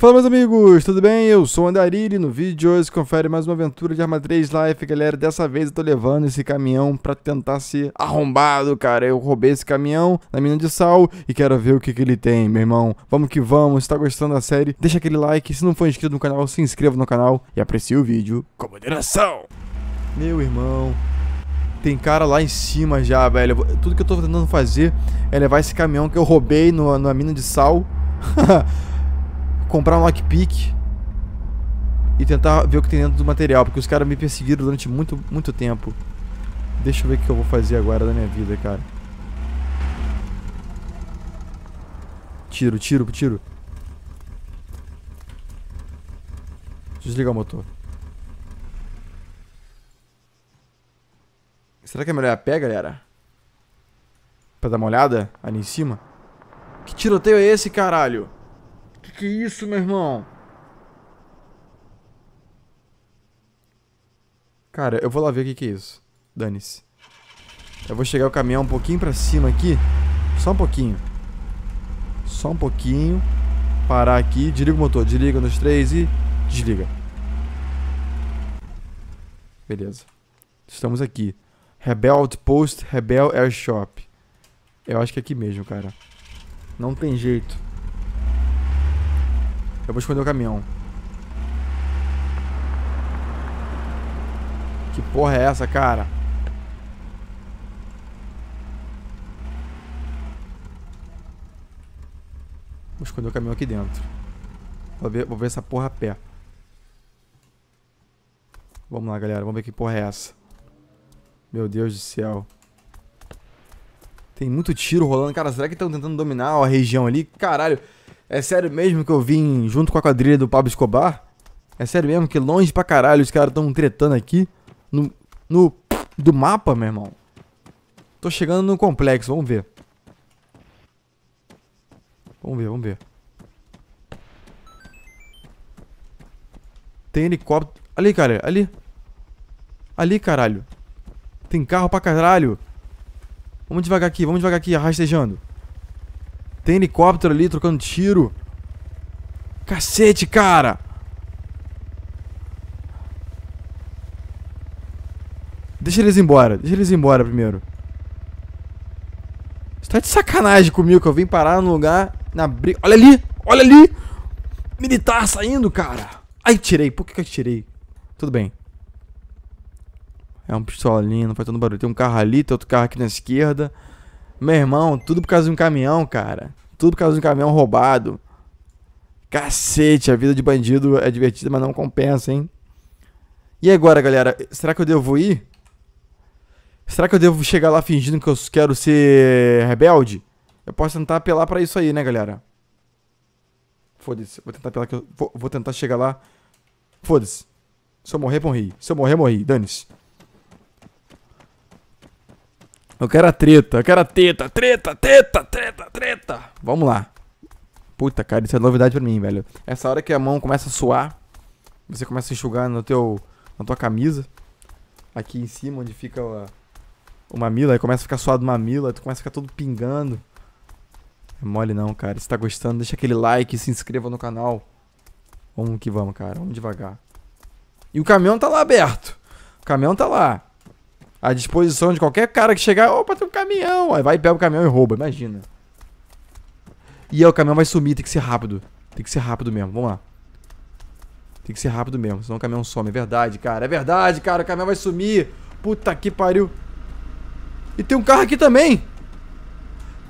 Fala meus amigos, tudo bem? Eu sou o Andarilho no vídeo de hoje confere mais uma aventura de Arma 3 Life Galera, dessa vez eu tô levando esse caminhão pra tentar ser arrombado, cara Eu roubei esse caminhão na mina de sal e quero ver o que que ele tem, meu irmão Vamos que vamos, se tá gostando da série, deixa aquele like Se não for inscrito no canal, se inscreva no canal e aprecie o vídeo com moderação Meu irmão, tem cara lá em cima já, velho. Tudo que eu tô tentando fazer é levar esse caminhão que eu roubei no, na mina de sal comprar um lockpick e tentar ver o que tem dentro do material, porque os caras me perseguiram durante muito, muito tempo. Deixa eu ver o que eu vou fazer agora da minha vida, cara. Tiro, tiro, tiro. desliga o motor. Será que é melhor a pé, galera? Pra dar uma olhada ali em cima? Que tiroteio é esse, caralho? Que que é isso, meu irmão? Cara, eu vou lá ver o que que é isso. Dane-se. Eu vou chegar o caminhão um pouquinho pra cima aqui. Só um pouquinho. Só um pouquinho. Parar aqui. Desliga o motor. Desliga nos três e... Desliga. Beleza. Estamos aqui. Rebel Outpost, Rebel Airshop. Eu acho que é aqui mesmo, cara. Não tem jeito. Eu vou esconder o caminhão. Que porra é essa, cara? Vou esconder o caminhão aqui dentro. Vou ver, vou ver essa porra a pé. Vamos lá, galera. Vamos ver que porra é essa. Meu Deus do céu. Tem muito tiro rolando. Cara, será que estão tentando dominar a região ali? Caralho. É sério mesmo que eu vim junto com a quadrilha do Pablo Escobar? É sério mesmo que longe pra caralho os caras tão tretando aqui? No, no. do mapa, meu irmão? Tô chegando no complexo, vamos ver. Vamos ver, vamos ver. Tem helicóptero. Ali, cara, ali. Ali, caralho. Tem carro pra caralho. Vamos devagar aqui, vamos devagar aqui, rastejando. Tem helicóptero ali trocando tiro. Cacete, cara! Deixa eles embora, deixa eles embora primeiro. Você tá de sacanagem comigo que eu vim parar num lugar na briga. Olha ali! Olha ali! Militar saindo, cara! Ai, tirei. Por que, que eu tirei? Tudo bem. É um pistolinho, não faz tanto barulho. Tem um carro ali, tem outro carro aqui na esquerda. Meu irmão, tudo por causa de um caminhão, cara. Tudo por causa de um caminhão roubado. Cacete, a vida de bandido é divertida, mas não compensa, hein? E agora, galera? Será que eu devo ir? Será que eu devo chegar lá fingindo que eu quero ser rebelde? Eu posso tentar apelar para isso aí, né, galera? Foda-se. Vou tentar apelar que eu... Vou, vou tentar chegar lá. Foda-se. Se eu morrer, morri. Se eu morrer, morri. Dane-se. Eu quero a treta, eu quero a treta, treta, treta, treta, treta. Vamos lá. Puta, cara, isso é novidade pra mim, velho. Essa hora que a mão começa a suar, você começa a enxugar no teu, na tua camisa, aqui em cima onde fica o, o mamilo, aí começa a ficar suado o mamilo, aí tu começa a ficar todo pingando. É mole não, cara. Se tá gostando, deixa aquele like, se inscreva no canal. Vamos que vamos, cara. Vamos devagar. E o caminhão tá lá aberto. O caminhão tá lá à disposição de qualquer cara que chegar. Opa, tem um caminhão. Aí vai, pega o caminhão e rouba, imagina. E aí o caminhão vai sumir, tem que ser rápido. Tem que ser rápido mesmo, vamos lá. Tem que ser rápido mesmo, senão o caminhão some. É verdade, cara. É verdade, cara. O caminhão vai sumir. Puta que pariu. E tem um carro aqui também.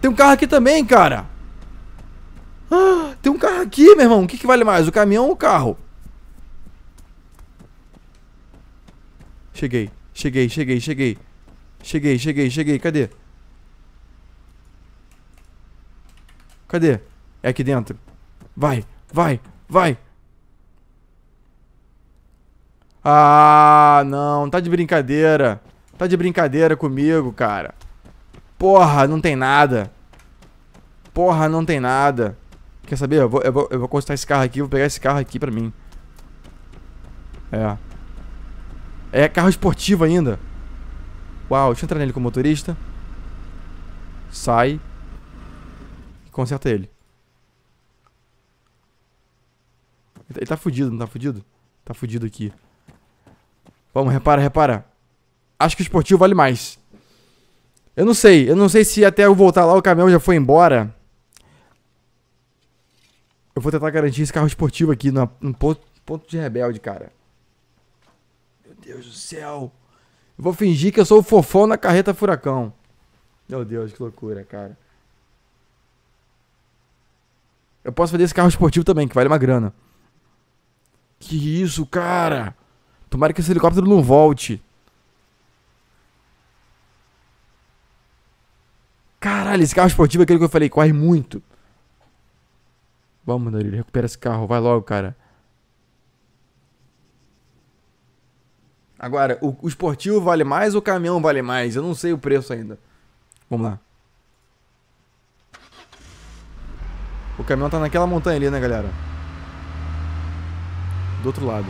Tem um carro aqui também, cara. Ah, tem um carro aqui, meu irmão. O que, que vale mais, o caminhão ou o carro? Cheguei. Cheguei, cheguei, cheguei. Cheguei, cheguei, cheguei. Cadê? Cadê? É aqui dentro. Vai, vai, vai. Ah, não. Tá de brincadeira. Tá de brincadeira comigo, cara. Porra, não tem nada. Porra, não tem nada. Quer saber? Eu vou, eu vou, eu vou consertar esse carro aqui. Vou pegar esse carro aqui pra mim. É. É carro esportivo ainda. Uau, deixa eu entrar nele como motorista. Sai. conserta ele. Tá, ele tá fudido, não tá fudido? Tá fudido aqui. Vamos, repara, repara. Acho que o esportivo vale mais. Eu não sei. Eu não sei se até eu voltar lá o caminhão já foi embora. Eu vou tentar garantir esse carro esportivo aqui no, no ponto, ponto de rebelde, cara. Deus do céu. Eu vou fingir que eu sou o fofão na carreta furacão. Meu Deus, que loucura, cara. Eu posso fazer esse carro esportivo também, que vale uma grana. Que isso, cara. Tomara que esse helicóptero não volte. Caralho, esse carro esportivo é aquele que eu falei, corre muito. Vamos, Danilo, recupera esse carro, vai logo, cara. Agora, o, o esportivo vale mais ou o caminhão vale mais? Eu não sei o preço ainda. Vamos lá. O caminhão tá naquela montanha ali, né, galera? Do outro lado.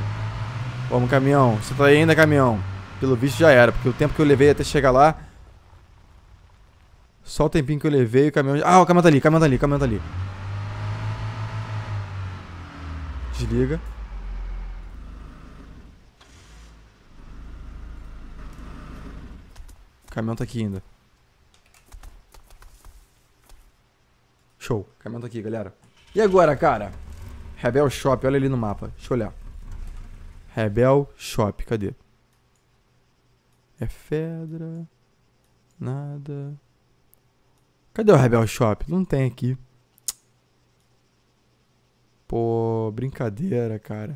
Vamos, caminhão. Você tá aí ainda, caminhão? Pelo visto já era, porque o tempo que eu levei até chegar lá... Só o tempinho que eu levei o caminhão... Ah, o caminhão tá ali, o caminhão tá ali, o caminhão tá ali. Desliga. O caminhão tá aqui ainda. Show. O caminhão tá aqui, galera. E agora, cara? Rebel Shop. Olha ali no mapa. Deixa eu olhar. Rebel Shop. Cadê? É Fedra. Nada. Cadê o Rebel Shop? Não tem aqui. Pô, brincadeira, cara.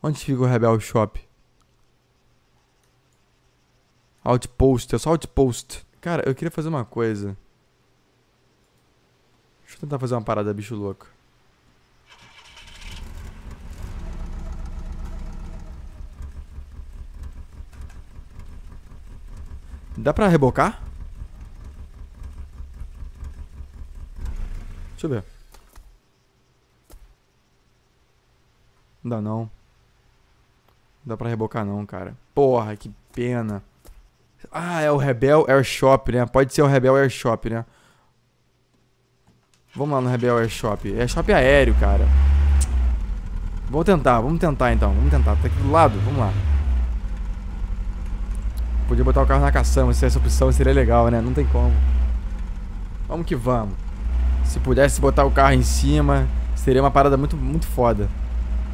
Onde fica o Rebel Shop? Outpost, é só outpost. Cara, eu queria fazer uma coisa. Deixa eu tentar fazer uma parada, bicho louco. Dá pra rebocar? Deixa eu ver. Não dá não. Não dá pra rebocar não, cara. Porra, que pena. Ah, é o Rebel Airshop, né? Pode ser o Rebel Airshop, né? Vamos lá no Rebel Airshop. Airshop é aéreo, cara. Vou tentar, vamos tentar então. Vamos tentar. Tá aqui do lado, vamos lá. Podia botar o carro na caçamba, se essa opção seria legal, né? Não tem como. Vamos que vamos. Se pudesse botar o carro em cima, seria uma parada muito, muito foda.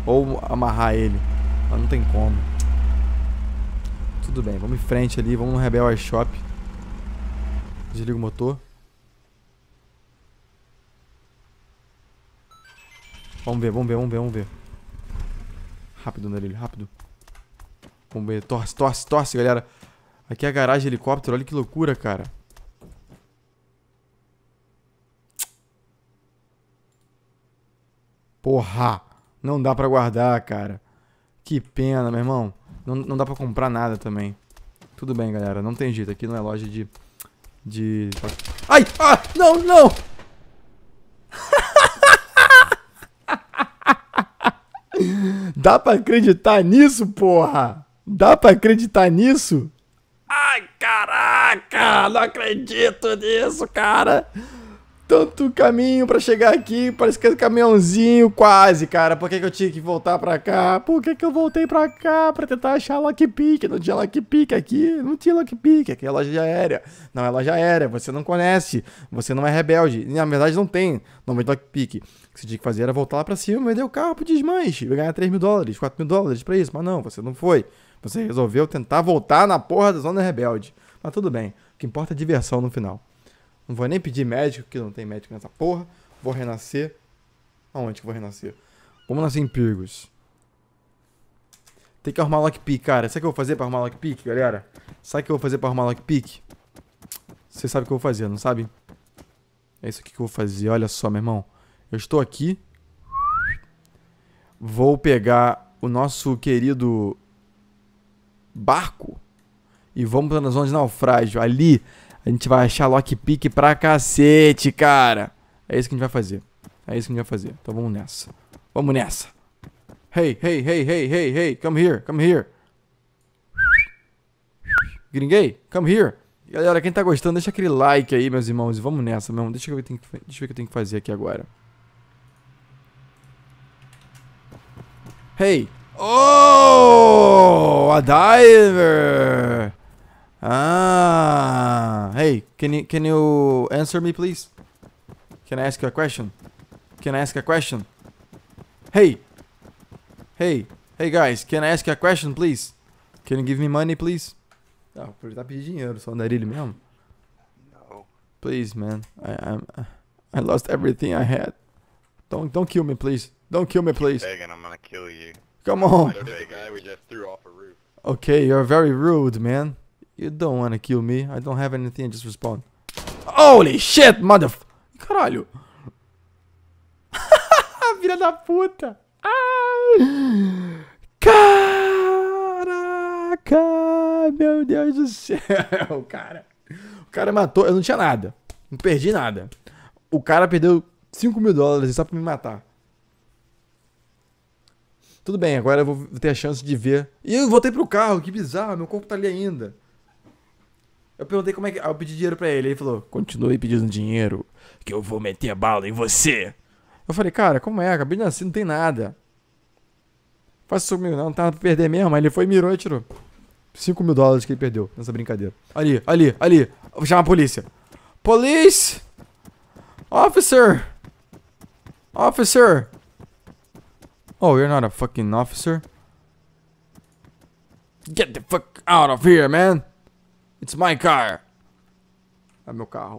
Ou amarrar ele. Mas não tem como. Tudo bem, vamos em frente ali, vamos no Rebel Air Shop. Desliga o motor. Vamos ver, vamos ver, vamos ver, vamos ver. Rápido, Narilho, rápido. Vamos ver, torce, torce, torce, galera. Aqui é a garagem helicóptero, olha que loucura, cara. Porra! Não dá pra guardar, cara. Que pena, meu irmão. Não, não dá pra comprar nada também. Tudo bem, galera. Não tem jeito. Aqui não é loja de... De... Ai! Ah! Não, não! Dá pra acreditar nisso, porra? Dá pra acreditar nisso? Ai, caraca! Não acredito nisso, cara! tanto caminho para chegar aqui, parece que é caminhãozinho quase, cara. Por que, que eu tinha que voltar para cá? Por que, que eu voltei para cá para tentar achar lockpick? Não tinha lockpick aqui, não tinha lockpick, aqui é loja de aérea. Não é loja aérea, você não conhece, você não é rebelde. Na verdade não tem nome de lockpick. O que você tinha que fazer era voltar lá para cima, vender o carro pro desmanche, ganhar 3 mil dólares, 4 mil dólares para isso. Mas não, você não foi. Você resolveu tentar voltar na porra da zona rebelde. Mas tudo bem, o que importa é a diversão no final. Não vou nem pedir médico, que não tem médico nessa porra. Vou renascer. Aonde que vou renascer? Vamos nascer em Pirgos. Tem que arrumar lockpick, cara. Sabe o que eu vou fazer pra arrumar lockpick, galera? Sabe o que eu vou fazer pra arrumar lockpick? Você sabe o que eu vou fazer, não sabe? É isso aqui que eu vou fazer. Olha só, meu irmão. Eu estou aqui. Vou pegar o nosso querido barco e vamos para a zona de naufrágio. Ali a gente vai achar lockpick pra cacete, cara. É isso que a gente vai fazer. É isso que a gente vai fazer. Então vamos nessa. Vamos nessa. Hey, hey, hey, hey, hey, hey. Come here, come here. Gringuei, come here. Galera, quem tá gostando, deixa aquele like aí, meus irmãos. E vamos nessa mesmo. Deixa eu ver o que eu tenho que, que, eu tenho que fazer aqui agora. Hey! Oh! A diver! Ah, hey, can you can you answer me, please? Can I ask you a question? Can I ask a question? Hey, hey, hey, guys, can I ask you a question, please? Can you give me money, please? Ah, o tá pedindo dinheiro, só andarilho mesmo. No. Please, man, I I'm, I lost everything I had. Don't don't kill me, please. Don't kill me, please. Begging, I'm gonna kill you. Come on. Okay, you're very rude, man. You don't wanna kill me. I don't have anything, just respond. Holy shit, mother... Caralho. Filha da puta. Ah. Caraca, meu Deus do céu, cara. O cara matou, eu não tinha nada. Não perdi nada. O cara perdeu 5 mil dólares só pra me matar. Tudo bem, agora eu vou ter a chance de ver. E eu voltei pro carro, que bizarro, meu corpo tá ali ainda. Eu perguntei como é que. Ah, eu pedi dinheiro pra ele. Ele falou: continue pedindo dinheiro, que eu vou meter a bala em você. Eu falei: cara, como é? Acabei de nascer, não tem nada. Faça isso comigo, não, não tá pra perder mesmo. Aí ele foi, mirou e tirou. 5 mil dólares que ele perdeu nessa brincadeira. Ali, ali, ali. vou chamar a polícia. Police! Officer! Officer! Oh, you're not a fucking officer? Get the fuck out of here, man! It's my car. É meu carro.